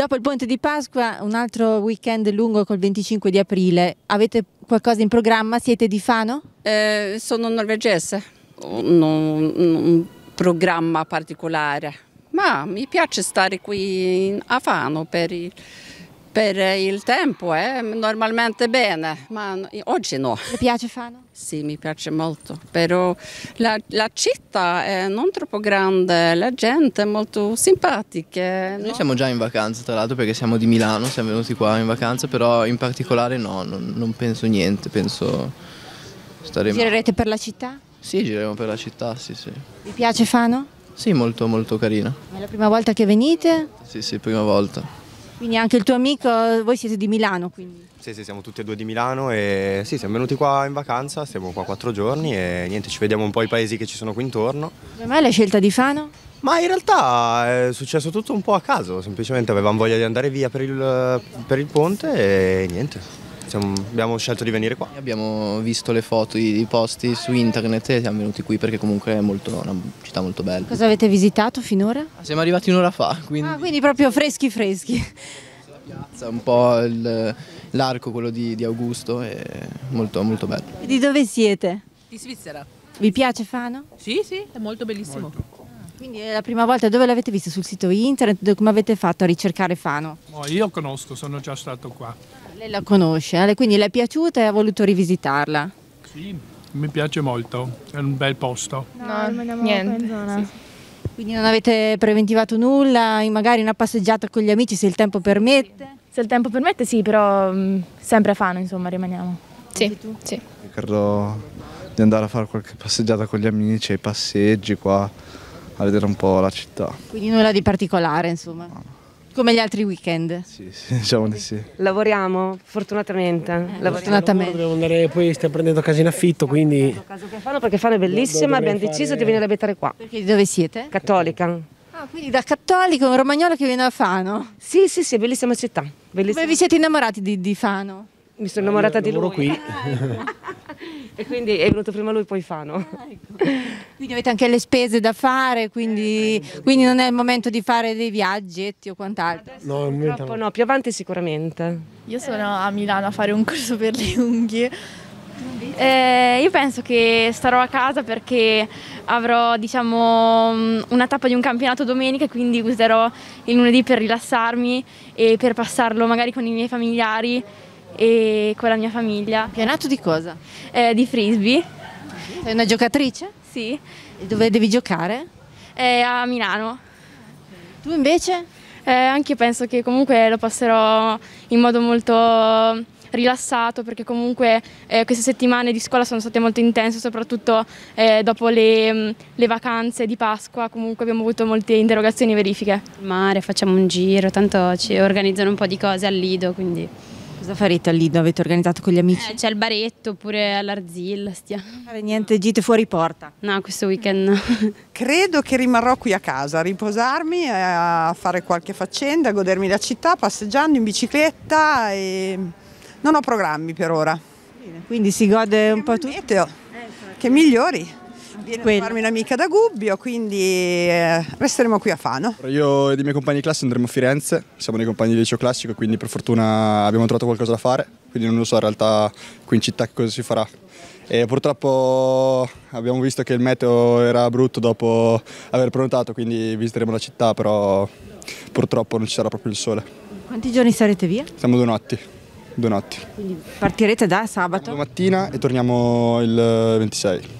Dopo il ponte di Pasqua, un altro weekend lungo col 25 di aprile. Avete qualcosa in programma? Siete di Fano? Eh, sono norvegese, non un programma particolare, ma mi piace stare qui a Fano per il per il tempo è eh, normalmente bene, ma oggi no. Ti piace Fano? Sì, mi piace molto, però la, la città è non troppo grande, la gente è molto simpatica. No? Noi siamo già in vacanza, tra l'altro, perché siamo di Milano, siamo venuti qua in vacanza, però in particolare no, non, non penso niente, penso staremo... Girerete per la città? Sì, gireremo per la città, sì, sì. Vi piace Fano? Sì, molto, molto carina. È la prima volta che venite? Sì, sì, prima volta. Quindi anche il tuo amico, voi siete di Milano quindi? Sì, sì, siamo tutti e due di Milano e sì, siamo venuti qua in vacanza, siamo qua quattro giorni e niente, ci vediamo un po' i paesi che ci sono qui intorno. Come mai la scelta di Fano? Ma in realtà eh, è successo tutto un po' a caso, semplicemente avevamo voglia di andare via per il, per il ponte e niente siamo, abbiamo scelto di venire qua. Abbiamo visto le foto, i, posti su internet e siamo venuti qui perché comunque è molto, una città molto bella. Cosa avete visitato finora? Ah, siamo arrivati un'ora fa. Quindi... Ah, quindi proprio freschi freschi. La piazza, un po' l'arco quello di, di, Augusto, è molto, molto bello. E di dove siete? Di Svizzera. Vi piace Fano? Sì, sì, è molto bellissimo. Molto. Ah, quindi è la prima volta, dove l'avete visto? Sul sito internet? Come avete fatto a ricercare Fano? No, oh, io conosco, sono già stato qua. Lei la conosce, eh? quindi le è piaciuta e ha voluto rivisitarla? Sì, mi piace molto, è un bel posto. No, no niente. Sì, sì. Quindi non avete preventivato nulla, magari una passeggiata con gli amici se il tempo permette? Sì. Se il tempo permette sì, però mh, mm, sempre a Fano insomma rimaniamo. Sì, sì. Credo di andare a fare qualche passeggiata con gli amici, ai passeggi qua, a vedere un po' la città. Quindi nulla di particolare insomma? No. Come gli altri weekend? Sì, sì diciamo di sì. Lavoriamo, fortunatamente. Eh, Lavoriamo. Fortunatamente. Dobbiamo andare, poi stiamo prendendo casa in affitto, quindi... Casa che fanno perché fanno è bellissima, abbiamo fare... deciso di venire a abitare qua. Perché dove siete? Cattolica. Ah, quindi da cattolico, un romagnolo che viene a Fano. Sì, sì, sì, bellissima città. Bellissima. Come vi siete innamorati di, di Fano? Mi sono innamorata ah, di lui. qui. e quindi è venuto prima lui, poi Fano. Ah, ecco. Quindi avete anche le spese da fare, quindi, eh, quindi non è il momento di fare dei viaggetti o quant'altro. No, al momento no, più avanti sicuramente. Io sono a Milano a fare un corso per le unghie. Eh, io penso che starò a casa perché avrò diciamo, mm, una tappa di un campionato domenica e quindi userò il lunedì per rilassarmi e per passarlo magari con i miei familiari e con la mia famiglia. Campionato di cosa? Eh, di frisbee. Sei una giocatrice? Sì. E dove devi giocare? Eh, a Milano. Tu invece? Eh, anche io penso che comunque lo passerò in modo molto rilassato perché comunque eh, queste settimane di scuola sono state molto intense, soprattutto eh, dopo le, mm, le, vacanze di Pasqua, comunque abbiamo avuto molte interrogazioni e verifiche. Mare, facciamo un giro, tanto ci organizzano un po' di cose al Lido, quindi Cosa farete al Lido? Avete organizzato con gli amici? Eh, c'è il baretto oppure all'Arzilla stiamo. Fare niente, gite fuori porta? No, questo weekend no. Credo che rimarrò qui a casa a riposarmi, a fare qualche faccenda, a godermi la città passeggiando in bicicletta e non ho programmi per ora. Quindi si gode che un po' tutto. Meteo, che migliori. Viene quello. a farmi un'amica da Gubbio, quindi eh, resteremo qui a Fano. Io e i miei compagni di classe andremo a Firenze, siamo dei compagni di liceo classico, quindi per fortuna abbiamo trovato qualcosa da fare, quindi non lo so in realtà qui in città che cosa si farà. E purtroppo abbiamo visto che il meteo era brutto dopo aver prenotato, quindi visiteremo la città, però purtroppo non ci sarà proprio il sole. Quanti giorni sarete via? Siamo due notti. Due notti. Quindi partirete da sabato? Domattina e torniamo il 26.